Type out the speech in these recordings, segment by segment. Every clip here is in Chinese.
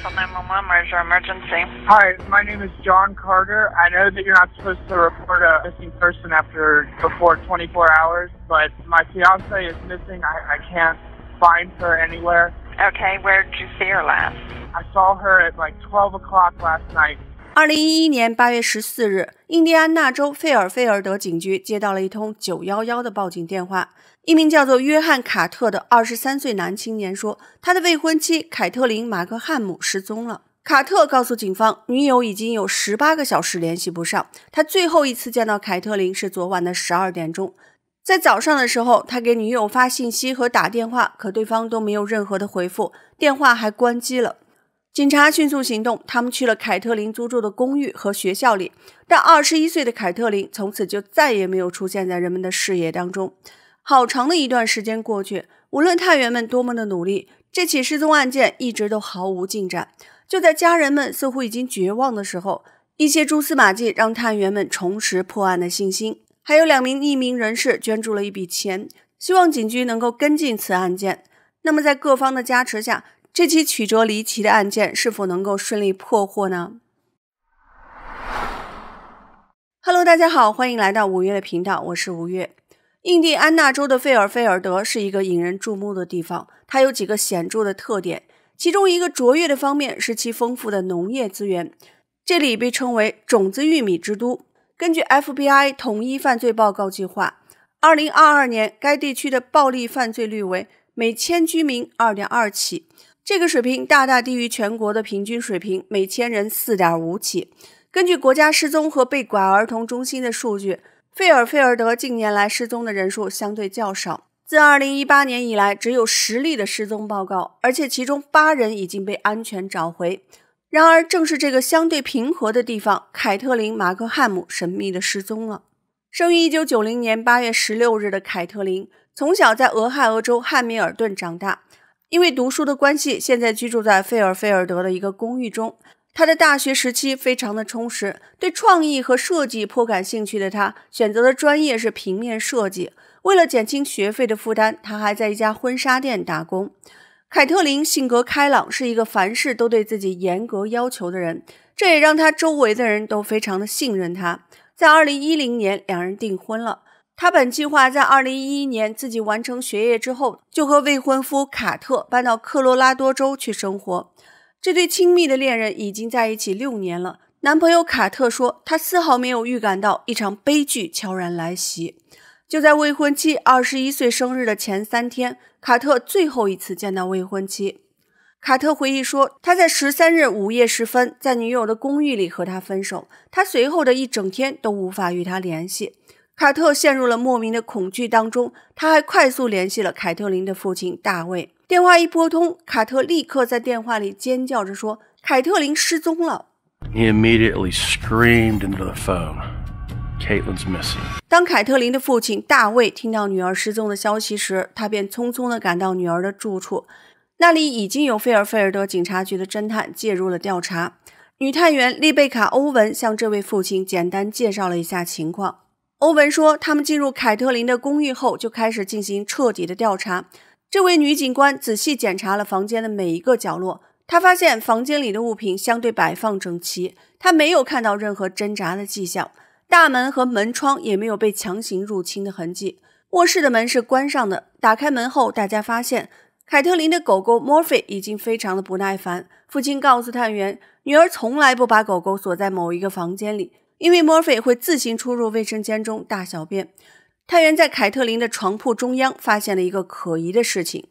911, where's your emergency? Hi, my name is John Carter. I know that you're not supposed to report a missing person after before 24 hours, but my fiance is missing. I, I can't find her anywhere. Okay, where did you see her last? I saw her at like 12 o'clock last night. 二零一一年八月十四日，印第安纳州费尔菲尔德警局接到了一通九幺幺的报警电话，一名叫做约翰·卡特的二十三岁男青年说：“他的未婚妻凯特琳·马克汉姆失踪了。”卡特告诉警方，女友已经有十八个小时联系不上。他最后一次见到凯特琳是昨晚的十二点钟。在早上的时候，他给女友发信息和打电话，可对方都没有任何的回复，电话还关机了。警察迅速行动，他们去了凯特琳租住的公寓和学校里，但二十一岁的凯特琳从此就再也没有出现在人们的视野当中。好长的一段时间过去，无论探员们多么的努力，这起失踪案件一直都毫无进展。就在家人们似乎已经绝望的时候，一些蛛丝马迹让探员们重拾破案的信心。还有两名匿名人士捐助了一笔钱，希望警局能够跟进此案件。那么，在各方的加持下，这起曲折离奇的案件是否能够顺利破获呢？Hello，大家好，欢迎来到五月的频道，我是五月。印第安纳州的费尔菲尔德是一个引人注目的地方，它有几个显著的特点。其中一个卓越的方面是其丰富的农业资源，这里被称为“种子玉米之都”。根据 FBI 统一犯罪报告计划，2022年该地区的暴力犯罪率为每千居民2.2起，这个水平大大低于全国的平均水平（每千人4.5起）。根据国家失踪和被拐儿童中心的数据。费尔菲尔德近年来失踪的人数相对较少，自2018年以来只有十例的失踪报告，而且其中八人已经被安全找回。然而，正是这个相对平和的地方，凯特琳·马克汉姆神秘地失踪了。生于1990年8月16日的凯特琳，从小在俄亥俄州汉密尔顿长大，因为读书的关系，现在居住在费尔菲尔德的一个公寓中。他的大学时期非常的充实，对创意和设计颇感兴趣的他选择的专业是平面设计。为了减轻学费的负担，他还在一家婚纱店打工。凯特琳性格开朗，是一个凡事都对自己严格要求的人，这也让他周围的人都非常的信任他。在2010年，两人订婚了。他本计划在2011年自己完成学业之后，就和未婚夫卡特搬到科罗拉多州去生活。这对亲密的恋人已经在一起六年了。男朋友卡特说，他丝毫没有预感到一场悲剧悄然来袭。就在未婚妻二十一岁生日的前三天，卡特最后一次见到未婚妻。卡特回忆说，他在十三日午夜时分在女友的公寓里和她分手。他随后的一整天都无法与她联系。卡特陷入了莫名的恐惧当中。他还快速联系了凯特琳的父亲大卫。电话一拨通，卡特立刻在电话里尖叫着说：“凯特琳失踪了。”当凯特琳的父亲大卫听到女儿失踪的消息时，他便匆匆地赶到女儿的住处。那里已经有费尔菲尔德警察局的侦探介入了调查。女探员丽贝卡·欧文向这位父亲简单介绍了一下情况。欧文说：“他们进入凯特琳的公寓后，就开始进行彻底的调查。”这位女警官仔细检查了房间的每一个角落，她发现房间里的物品相对摆放整齐，她没有看到任何挣扎的迹象，大门和门窗也没有被强行入侵的痕迹。卧室的门是关上的，打开门后，大家发现凯特琳的狗狗 Morphy 已经非常的不耐烦。父亲告诉探员，女儿从来不把狗狗锁在某一个房间里，因为 Morphy 会自行出入卫生间中大小便。探员在凯特琳的床铺中央发现了一个可疑的事情，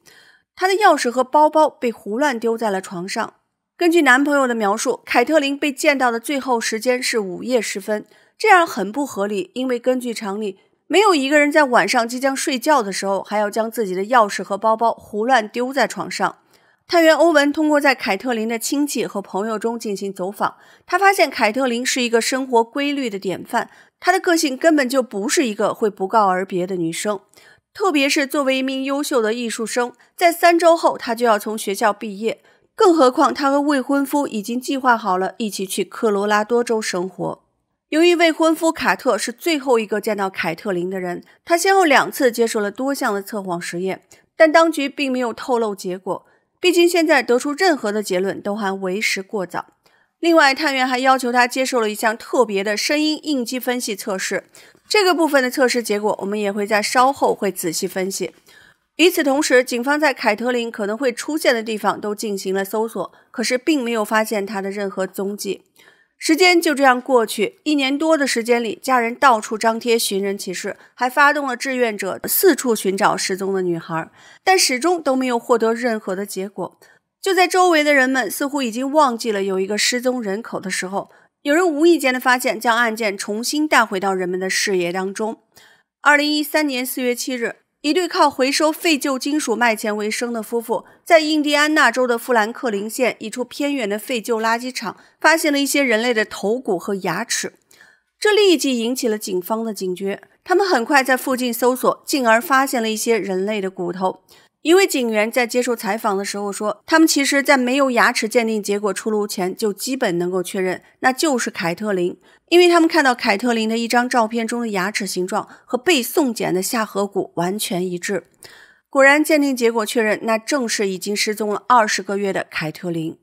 她的钥匙和包包被胡乱丢在了床上。根据男朋友的描述，凯特琳被见到的最后时间是午夜时分，这样很不合理，因为根据常理，没有一个人在晚上即将睡觉的时候还要将自己的钥匙和包包胡乱丢在床上。探员欧文通过在凯特琳的亲戚和朋友中进行走访，他发现凯特琳是一个生活规律的典范。她的个性根本就不是一个会不告而别的女生，特别是作为一名优秀的艺术生，在三周后她就要从学校毕业，更何况她和未婚夫已经计划好了一起去科罗拉多州生活。由于未婚夫卡特是最后一个见到凯特琳的人，他先后两次接受了多项的测谎实验，但当局并没有透露结果，毕竟现在得出任何的结论都还为时过早。另外，探员还要求他接受了一项特别的声音应激分析测试。这个部分的测试结果，我们也会在稍后会仔细分析。与此同时，警方在凯特琳可能会出现的地方都进行了搜索，可是并没有发现她的任何踪迹。时间就这样过去，一年多的时间里，家人到处张贴寻人启事，还发动了志愿者四处寻找失踪的女孩，但始终都没有获得任何的结果。就在周围的人们似乎已经忘记了有一个失踪人口的时候，有人无意间的发现，将案件重新带回到人们的视野当中。二零一三年四月七日，一对靠回收废旧金属卖钱为生的夫妇，在印第安纳州的富兰克林县一处偏远的废旧垃圾场，发现了一些人类的头骨和牙齿，这立即引起了警方的警觉。他们很快在附近搜索，进而发现了一些人类的骨头。一位警员在接受采访的时候说：“他们其实在没有牙齿鉴定结果出炉前，就基本能够确认那就是凯特琳，因为他们看到凯特琳的一张照片中的牙齿形状和被送检的下颌骨完全一致。果然，鉴定结果确认那正是已经失踪了二十个月的凯特琳。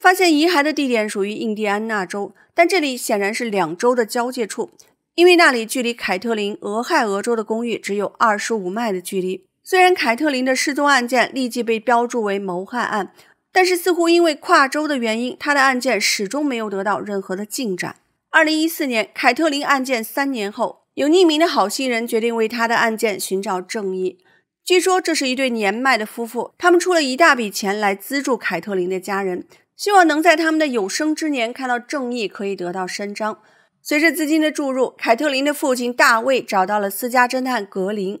发现遗骸的地点属于印第安纳州，但这里显然是两州的交界处，因为那里距离凯特琳俄亥俄州的公寓只有二十五迈的距离。”虽然凯特琳的失踪案件立即被标注为谋害案，但是似乎因为跨州的原因，他的案件始终没有得到任何的进展。二零一四年，凯特琳案件三年后，有匿名的好心人决定为他的案件寻找正义。据说这是一对年迈的夫妇，他们出了一大笔钱来资助凯特琳的家人，希望能在他们的有生之年看到正义可以得到伸张。随着资金的注入，凯特琳的父亲大卫找到了私家侦探格林。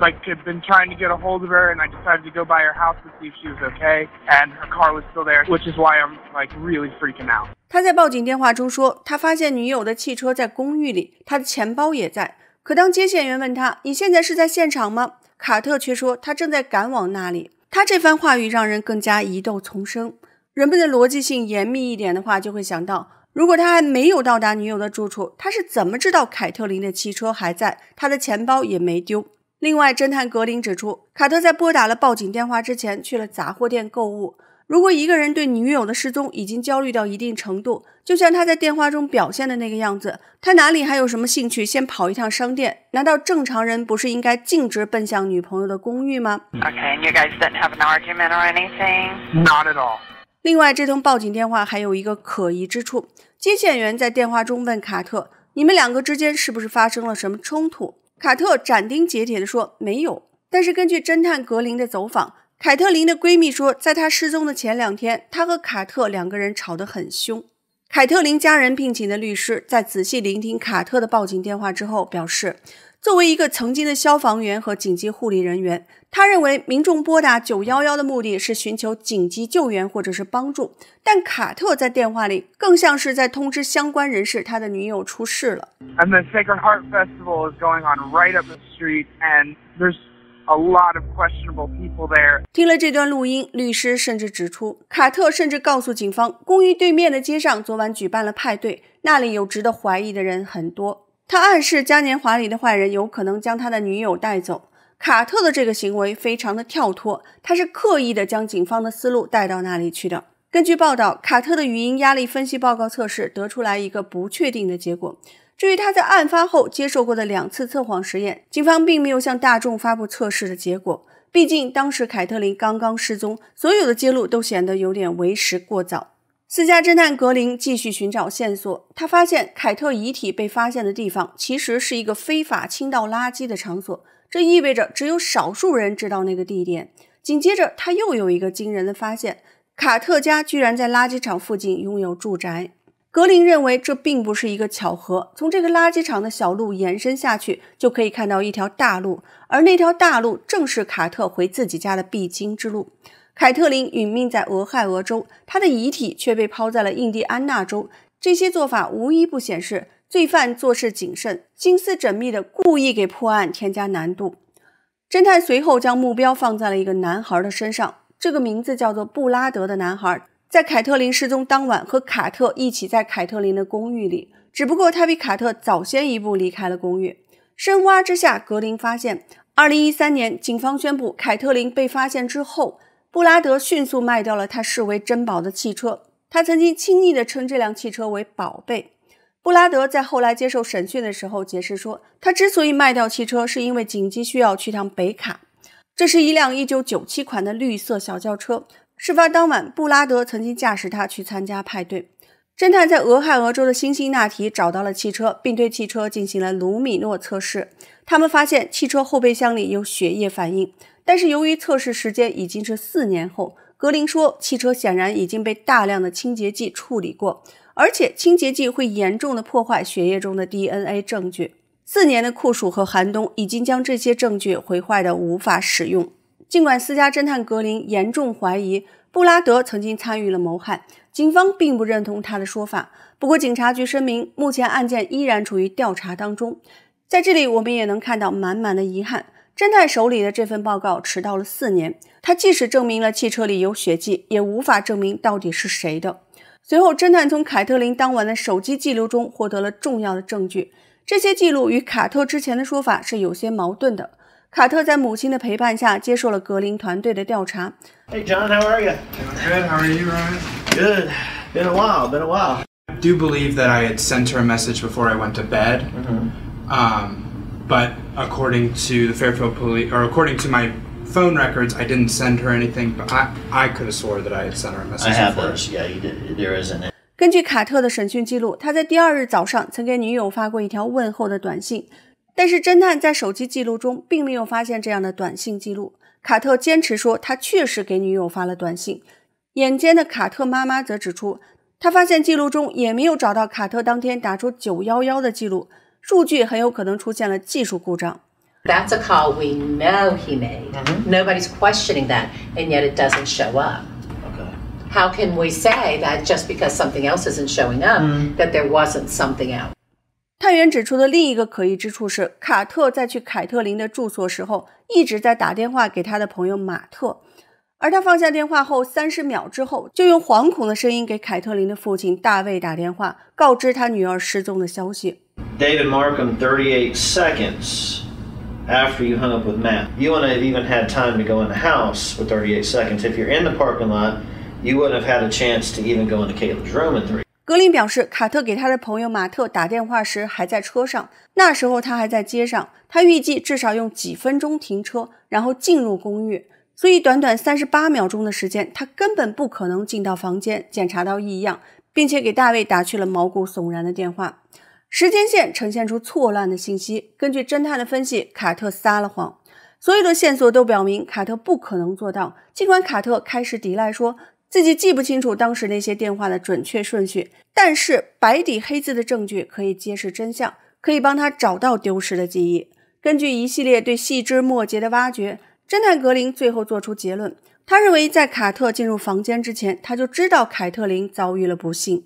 Like had been trying to get a hold of her, and I decided to go by her house to see if she was okay. And her car was still there, which is why I'm like really freaking out. 他在报警电话中说，他发现女友的汽车在公寓里，他的钱包也在。可当接线员问他你现在是在现场吗？卡特却说他正在赶往那里。他这番话语让人更加疑窦丛生。人们的逻辑性严密一点的话，就会想到，如果他还没有到达女友的住处，他是怎么知道凯特琳的汽车还在，他的钱包也没丢？另外，侦探格林指出，卡特在拨打了报警电话之前去了杂货店购物。如果一个人对女友的失踪已经焦虑到一定程度，就像他在电话中表现的那个样子，他哪里还有什么兴趣先跑一趟商店？难道正常人不是应该径直奔向女朋友的公寓吗？另外，这通报警电话还有一个可疑之处：接线员在电话中问卡特，你们两个之间是不是发生了什么冲突？卡特斩钉截铁地说：“没有。”但是根据侦探格林的走访，凯特琳的闺蜜说，在她失踪的前两天，她和卡特两个人吵得很凶。凯特琳家人聘请的律师在仔细聆听卡特的报警电话之后，表示。作为一个曾经的消防员和紧急护理人员他认为民众拨打九幺幺的目的是寻求紧急救援或者是帮助但卡特在电话里更像是在通知相关人士他的女友出事了 and the sacred heart festival is going on right up the street and there's a lot of questionable people there 听了这段录音律师甚至指出卡特甚至告诉警方公寓对面的街上昨晚举办了派对那里有值得怀疑的人很多他暗示嘉年华里的坏人有可能将他的女友带走。卡特的这个行为非常的跳脱，他是刻意的将警方的思路带到那里去的。根据报道，卡特的语音压力分析报告测试得出来一个不确定的结果。至于他在案发后接受过的两次测谎实验，警方并没有向大众发布测试的结果。毕竟当时凯特琳刚刚失踪，所有的揭露都显得有点为时过早。私家侦探格林继续寻找线索，他发现凯特遗体被发现的地方其实是一个非法倾倒垃圾的场所，这意味着只有少数人知道那个地点。紧接着，他又有一个惊人的发现：卡特家居然在垃圾场附近拥有住宅。格林认为这并不是一个巧合，从这个垃圾场的小路延伸下去，就可以看到一条大路，而那条大路正是卡特回自己家的必经之路。凯特琳殒命在俄亥俄州，她的遗体却被抛在了印第安纳州。这些做法无一不显示，罪犯做事谨慎、心思缜密，的故意给破案添加难度。侦探随后将目标放在了一个男孩的身上，这个名字叫做布拉德的男孩，在凯特琳失踪当晚和卡特一起在凯特琳的公寓里，只不过他比卡特早先一步离开了公寓。深挖之下，格林发现，二零一三年警方宣布凯特琳被发现之后。布拉德迅速卖掉了他视为珍宝的汽车。他曾经轻易地称这辆汽车为“宝贝”。布拉德在后来接受审讯的时候解释说，他之所以卖掉汽车，是因为紧急需要去趟北卡。这是一辆1997款的绿色小轿车。事发当晚，布拉德曾经驾驶它去参加派对。侦探在俄亥俄州的辛辛那提找到了汽车，并对汽车进行了卢米诺测试。他们发现汽车后备箱里有血液反应，但是由于测试时间已经是四年后，格林说汽车显然已经被大量的清洁剂处理过，而且清洁剂会严重的破坏血液中的 DNA 证据。四年的酷暑和寒冬已经将这些证据毁坏得无法使用。尽管私家侦探格林严重怀疑布拉德曾经参与了谋害。警方并不认同他的说法。不过，警察局声明，目前案件依然处于调查当中。在这里，我们也能看到满满的遗憾。侦探手里的这份报告迟到了四年。他即使证明了汽车里有血迹，也无法证明到底是谁的。随后，侦探从凯特琳当晚的手机记录中获得了重要的证据。这些记录与卡特之前的说法是有些矛盾的。卡特在母亲的陪伴下接受了格林团队的调查。Hey John, how are you? good. How are you, Ryan? Good. Been a while. Been a while. I do believe that I had sent her a message before I went to bed. Mm-hmm. Um, but according to the Fairfield police, or according to my phone records, I didn't send her anything. But I, I could have swore that I had sent her a message. I have before. those. Yeah, you did. There is an. 根据卡特的审讯记录，他在第二日早上曾给女友发过一条问候的短信。但是侦探在手机记录中并没有发现这样的短信记录。卡特坚持说他确实给女友发了短信。眼尖的卡特妈妈则指出，他发现记录中也没有找到卡特当天打出九幺幺的记录。数据很有可能出现了技术故障。That's a call we know he made. Nobody's questioning that, and yet it doesn't show up. How can we say that just because something else isn't showing up that there wasn't something else? 探员指出的另一个可疑之处是，卡特在去凯特琳的住所时候，一直在打电话给他的朋友马特，而他放下电话后三十秒之后，就用惶恐的声音给凯特琳的父亲大卫打电话，告知他女儿失踪的消息。David Markham, thirty eight seconds after you hung up with Matt, you wouldn't have even had time to go in the house for thirty eight seconds. If you're in the parking lot, you wouldn't have had a chance to even go into Caleb's room in three. 格林表示，卡特给他的朋友马特打电话时还在车上，那时候他还在街上。他预计至少用几分钟停车，然后进入公寓，所以短短三十八秒钟的时间，他根本不可能进到房间，检查到异样，并且给大卫打去了毛骨悚然的电话。时间线呈现出错乱的信息。根据侦探的分析，卡特撒了谎。所有的线索都表明卡特不可能做到。尽管卡特开始抵赖说。自己记不清楚当时那些电话的准确顺序，但是白底黑字的证据可以揭示真相，可以帮他找到丢失的记忆。根据一系列对细枝末节的挖掘，侦探格林最后做出结论：他认为在卡特进入房间之前，他就知道凯特琳遭遇了不幸。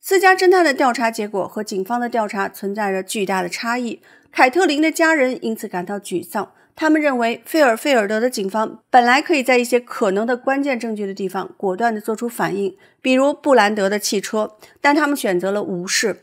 私家侦探的调查结果和警方的调查存在着巨大的差异，凯特琳的家人因此感到沮丧。他们认为，费尔菲尔德的警方本来可以在一些可能的关键证据的地方果断地做出反应，比如布兰德的汽车，但他们选择了无视。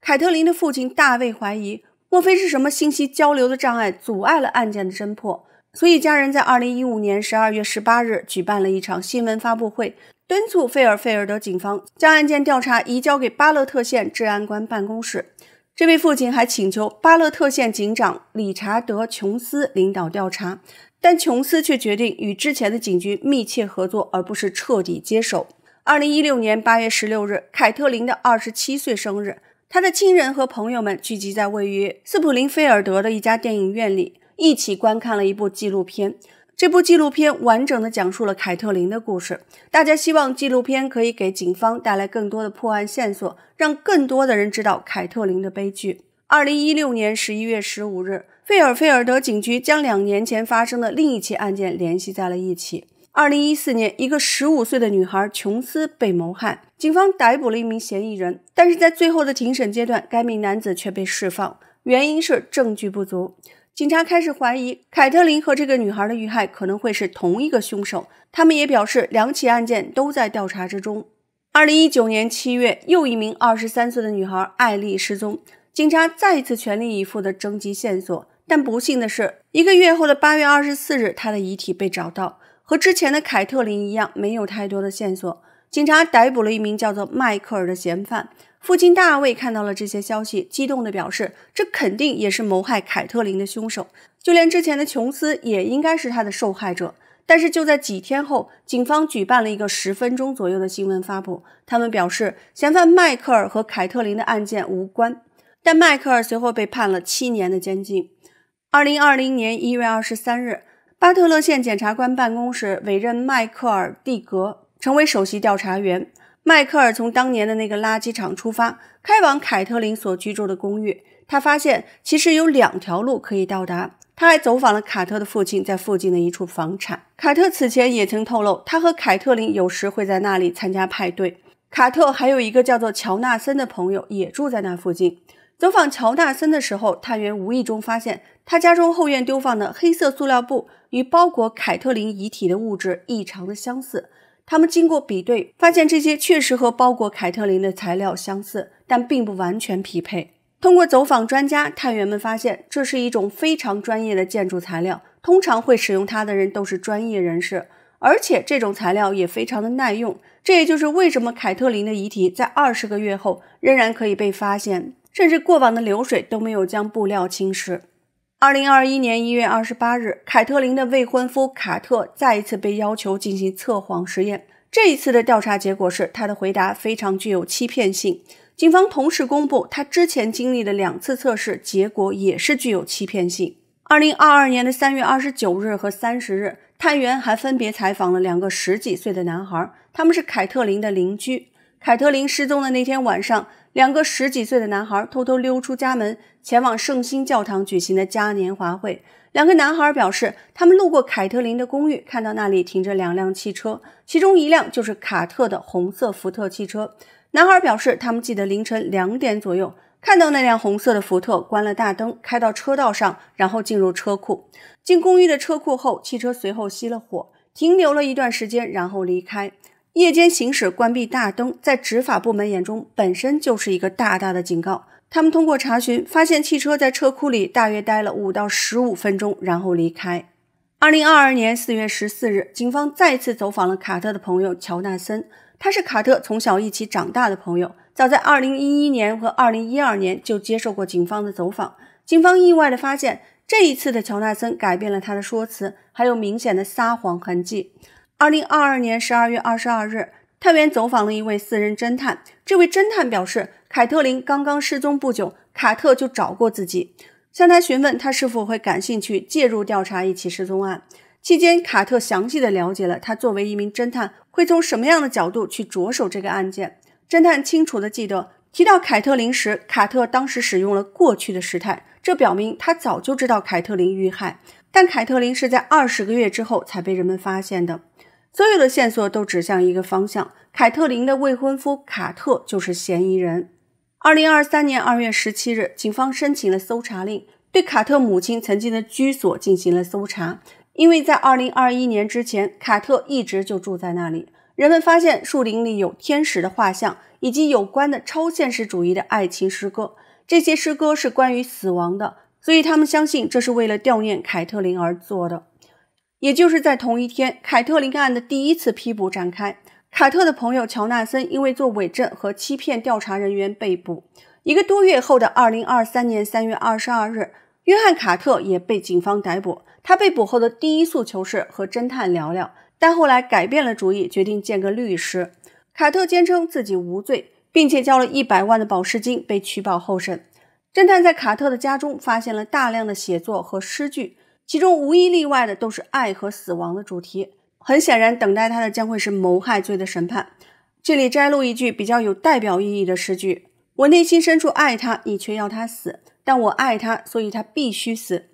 凯特琳的父亲大卫怀疑，莫非是什么信息交流的障碍阻碍了案件的侦破？所以，家人在二零一五年十二月十八日举办了一场新闻发布会，敦促费尔菲尔德警方将案件调查移交给巴勒特县治安官办公室。这位父亲还请求巴勒特县警长理查德·琼斯领导调查，但琼斯却决定与之前的警局密切合作，而不是彻底接手。二零一六年八月十六日，凯特琳的二十七岁生日，他的亲人和朋友们聚集在位于斯普林菲尔德的一家电影院里，一起观看了一部纪录片。这部纪录片完整的讲述了凯特琳的故事。大家希望纪录片可以给警方带来更多的破案线索，让更多的人知道凯特琳的悲剧。二零一六年十一月十五日，费尔菲尔德警局将两年前发生的另一起案件联系在了一起。二零一四年，一个十五岁的女孩琼斯被谋害，警方逮捕了一名嫌疑人，但是在最后的庭审阶段，该名男子却被释放，原因是证据不足。警察开始怀疑凯特琳和这个女孩的遇害可能会是同一个凶手。他们也表示，两起案件都在调查之中。二零一九年七月，又一名二十三岁的女孩艾丽失踪，警察再一次全力以赴地征集线索。但不幸的是，一个月后的八月二十四日，她的遗体被找到，和之前的凯特琳一样，没有太多的线索。警察逮捕了一名叫做迈克尔的嫌犯。父亲大卫看到了这些消息，激动地表示：“这肯定也是谋害凯特琳的凶手，就连之前的琼斯也应该是他的受害者。”但是就在几天后，警方举办了一个十分钟左右的新闻发布，他们表示嫌犯迈克尔和凯特琳的案件无关。但迈克尔随后被判了七年的监禁。二零二零年一月二十三日，巴特勒县检察官办公室委任迈克尔·蒂格成为首席调查员。迈克尔从当年的那个垃圾场出发，开往凯特琳所居住的公寓。他发现其实有两条路可以到达。他还走访了卡特的父亲在附近的一处房产。卡特此前也曾透露，他和凯特琳有时会在那里参加派对。卡特还有一个叫做乔纳森的朋友也住在那附近。走访乔纳森的时候，探员无意中发现他家中后院丢放的黑色塑料布与包裹凯特琳遗体的物质异常的相似。他们经过比对，发现这些确实和包裹凯特琳的材料相似，但并不完全匹配。通过走访专家，探员们发现这是一种非常专业的建筑材料，通常会使用它的人都是专业人士，而且这种材料也非常的耐用。这也就是为什么凯特琳的遗体在二十个月后仍然可以被发现，甚至过往的流水都没有将布料侵蚀。二零二一年一月二十八日，凯特琳的未婚夫卡特再一次被要求进行测谎实验。这一次的调查结果是，他的回答非常具有欺骗性。警方同时公布，他之前经历的两次测试结果也是具有欺骗性。二零二二年的三月二十九日和三十日，探员还分别采访了两个十几岁的男孩，他们是凯特琳的邻居。凯特琳失踪的那天晚上。两个十几岁的男孩偷偷溜出家门，前往圣心教堂举行的嘉年华会。两个男孩表示，他们路过凯特琳的公寓，看到那里停着两辆汽车，其中一辆就是卡特的红色福特汽车。男孩表示，他们记得凌晨两点左右看到那辆红色的福特关了大灯，开到车道上，然后进入车库。进公寓的车库后，汽车随后熄了火，停留了一段时间，然后离开。夜间行驶关闭大灯，在执法部门眼中本身就是一个大大的警告。他们通过查询发现，汽车在车库里大约待了五到十五分钟，然后离开。二零二二年四月十四日，警方再次走访了卡特的朋友乔纳森，他是卡特从小一起长大的朋友，早在二零一一年和二零一二年就接受过警方的走访。警方意外地发现，这一次的乔纳森改变了他的说辞，还有明显的撒谎痕迹。二零二二年十二月二十二日，探员走访了一位私人侦探。这位侦探表示，凯特琳刚刚失踪不久，卡特就找过自己，向他询问他是否会感兴趣介入调查一起失踪案。期间，卡特详细的了解了他作为一名侦探会从什么样的角度去着手这个案件。侦探清楚的记得，提到凯特琳时，卡特当时使用了过去的时态，这表明他早就知道凯特琳遇害，但凯特琳是在二十个月之后才被人们发现的。所有的线索都指向一个方向：凯特琳的未婚夫卡特就是嫌疑人。二零二三年二月十七日，警方申请了搜查令，对卡特母亲曾经的居所进行了搜查，因为在二零二一年之前，卡特一直就住在那里。人们发现树林里有天使的画像，以及有关的超现实主义的爱情诗歌。这些诗歌是关于死亡的，所以他们相信这是为了悼念凯特琳而做的。也就是在同一天，凯特琳案的第一次批捕展开。凯特的朋友乔纳森因为做伪证和欺骗调查人员被捕。一个多月后的二零二三年三月二十二日，约翰·卡特也被警方逮捕。他被捕后的第一诉求是和侦探聊聊，但后来改变了主意，决定见个律师。卡特坚称自己无罪，并且交了一百万的保释金，被取保候审。侦探在卡特的家中发现了大量的写作和诗句。其中无一例外的都是爱和死亡的主题。很显然，等待他的将会是谋害罪的审判。这里摘录一句比较有代表意义的诗句：“我内心深处爱他，你却要他死；但我爱他，所以他必须死。”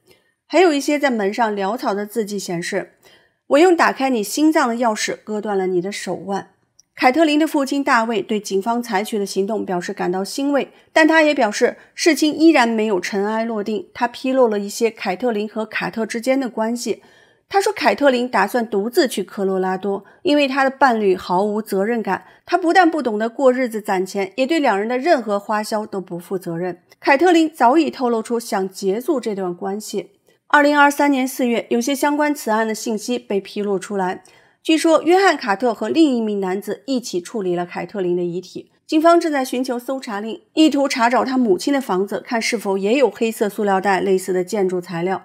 还有一些在门上潦草的字迹显示：“我用打开你心脏的钥匙，割断了你的手腕。”凯特琳的父亲大卫对警方采取的行动表示感到欣慰，但他也表示事情依然没有尘埃落定。他披露了一些凯特琳和卡特之间的关系。他说：“凯特琳打算独自去科罗拉多，因为他的伴侣毫无责任感。他不但不懂得过日子、攒钱，也对两人的任何花销都不负责任。凯特琳早已透露出想结束这段关系。”二零二三年四月，有些相关此案的信息被披露出来。据说，约翰·卡特和另一名男子一起处理了凯特琳的遗体。警方正在寻求搜查令，意图查找他母亲的房子，看是否也有黑色塑料袋类似的建筑材料。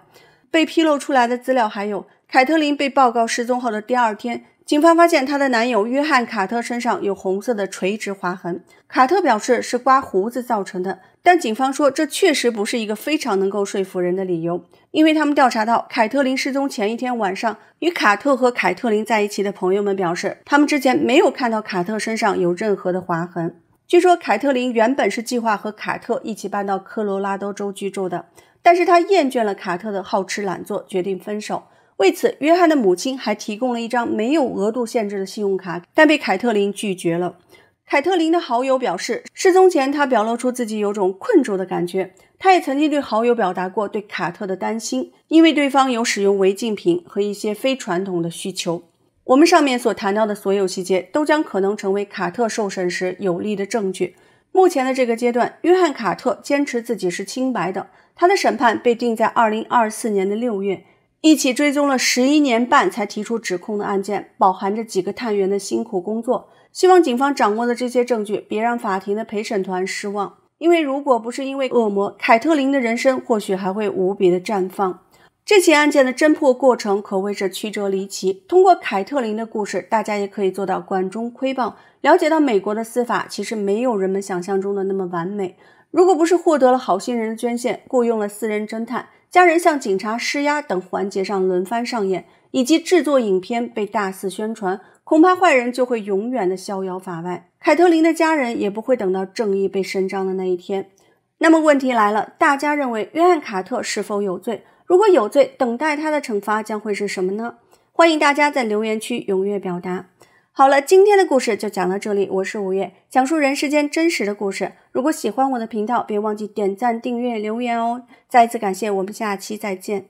被披露出来的资料还有，凯特琳被报告失踪后的第二天，警方发现她的男友约翰·卡特身上有红色的垂直划痕。卡特表示是刮胡子造成的。但警方说，这确实不是一个非常能够说服人的理由，因为他们调查到凯特琳失踪前一天晚上，与卡特和凯特琳在一起的朋友们表示，他们之前没有看到卡特身上有任何的划痕。据说，凯特琳原本是计划和卡特一起搬到科罗拉多州居住的，但是他厌倦了卡特的好吃懒做，决定分手。为此，约翰的母亲还提供了一张没有额度限制的信用卡，但被凯特琳拒绝了。凯特琳的好友表示，失踪前她表露出自己有种困住的感觉。她也曾经对好友表达过对卡特的担心，因为对方有使用违禁品和一些非传统的需求。我们上面所谈到的所有细节都将可能成为卡特受审时有力的证据。目前的这个阶段，约翰·卡特坚持自己是清白的。他的审判被定在2024年的6月。一起追踪了十一年半才提出指控的案件，饱含着几个探员的辛苦工作。希望警方掌握的这些证据别让法庭的陪审团失望，因为如果不是因为恶魔凯特琳的人生或许还会无比的绽放。这起案件的侦破过程可谓是曲折离奇。通过凯特琳的故事，大家也可以做到管中窥豹，了解到美国的司法其实没有人们想象中的那么完美。如果不是获得了好心人的捐献、雇佣了私人侦探、家人向警察施压等环节上轮番上演，以及制作影片被大肆宣传。恐怕坏人就会永远的逍遥法外，凯特琳的家人也不会等到正义被伸张的那一天。那么问题来了，大家认为约翰·卡特是否有罪？如果有罪，等待他的惩罚将会是什么呢？欢迎大家在留言区踊跃表达。好了，今天的故事就讲到这里，我是五月，讲述人世间真实的故事。如果喜欢我的频道，别忘记点赞、订阅、留言哦！再次感谢，我们下期再见。